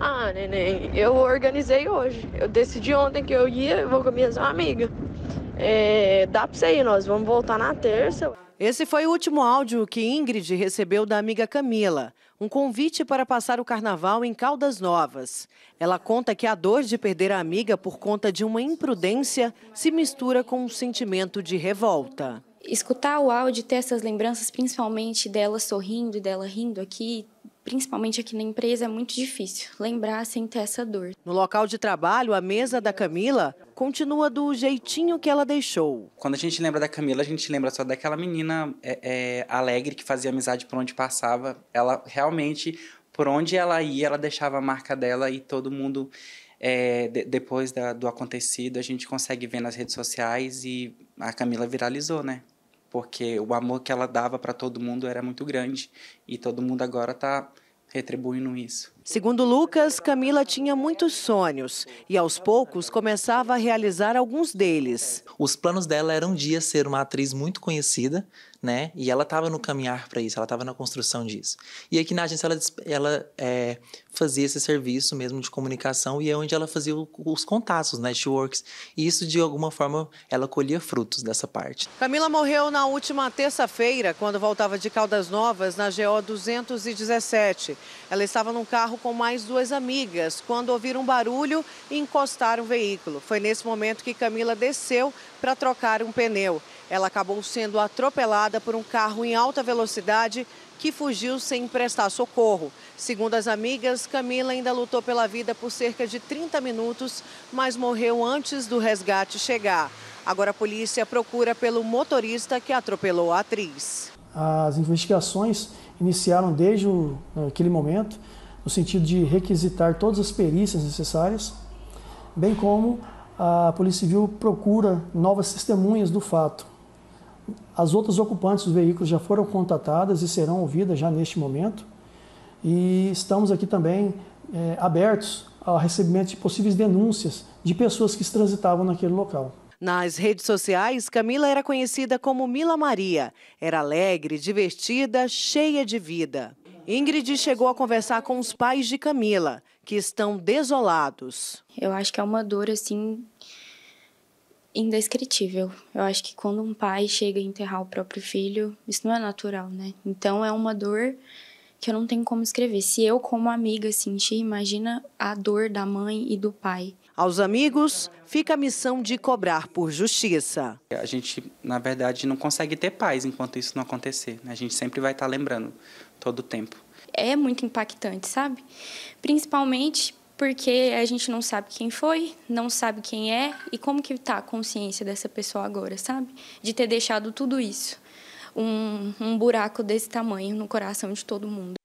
Ah, neném, eu organizei hoje. Eu decidi ontem que eu ia, eu vou com a minha amiga. É, dá pra você ir, nós vamos voltar na terça. Esse foi o último áudio que Ingrid recebeu da amiga Camila, um convite para passar o carnaval em Caldas Novas. Ela conta que a dor de perder a amiga por conta de uma imprudência se mistura com um sentimento de revolta. Escutar o áudio, ter essas lembranças, principalmente dela sorrindo e dela rindo aqui, principalmente aqui na empresa, é muito difícil lembrar sem ter essa dor. No local de trabalho, a mesa da Camila continua do jeitinho que ela deixou. Quando a gente lembra da Camila, a gente lembra só daquela menina é, é, alegre que fazia amizade por onde passava. Ela realmente, por onde ela ia, ela deixava a marca dela e todo mundo. É, de, depois da, do acontecido, a gente consegue ver nas redes sociais e a Camila viralizou, né? porque o amor que ela dava para todo mundo era muito grande e todo mundo agora está retribuindo isso. Segundo Lucas, Camila tinha muitos sonhos e aos poucos começava a realizar alguns deles. Os planos dela eram um dia ser uma atriz muito conhecida, né? E ela estava no caminhar para isso, ela estava na construção disso. E aqui na agência ela, ela é, fazia esse serviço mesmo de comunicação e é onde ela fazia os contatos, os networks. E isso de alguma forma ela colhia frutos dessa parte. Camila morreu na última terça-feira quando voltava de Caldas Novas na GO 217. Ela estava num carro com mais duas amigas quando ouviram um barulho e encostaram o veículo. Foi nesse momento que Camila desceu para trocar um pneu. Ela acabou sendo atropelada por um carro em alta velocidade que fugiu sem prestar socorro. Segundo as amigas, Camila ainda lutou pela vida por cerca de 30 minutos, mas morreu antes do resgate chegar. Agora a polícia procura pelo motorista que atropelou a atriz. As investigações iniciaram desde eh, aquele momento no sentido de requisitar todas as perícias necessárias, bem como a Polícia Civil procura novas testemunhas do fato. As outras ocupantes dos veículos já foram contatadas e serão ouvidas já neste momento. E estamos aqui também é, abertos ao recebimento de possíveis denúncias de pessoas que transitavam naquele local. Nas redes sociais, Camila era conhecida como Mila Maria. Era alegre, divertida, cheia de vida. Ingrid chegou a conversar com os pais de Camila, que estão desolados. Eu acho que é uma dor assim indescritível. Eu acho que quando um pai chega a enterrar o próprio filho, isso não é natural, né? Então é uma dor que eu não tenho como escrever. Se eu como amiga senti, imagina a dor da mãe e do pai. Aos amigos, fica a missão de cobrar por justiça. A gente, na verdade, não consegue ter paz enquanto isso não acontecer. Né? A gente sempre vai estar lembrando, todo o tempo. É muito impactante, sabe? Principalmente porque a gente não sabe quem foi, não sabe quem é e como que está a consciência dessa pessoa agora, sabe? De ter deixado tudo isso, um, um buraco desse tamanho no coração de todo mundo.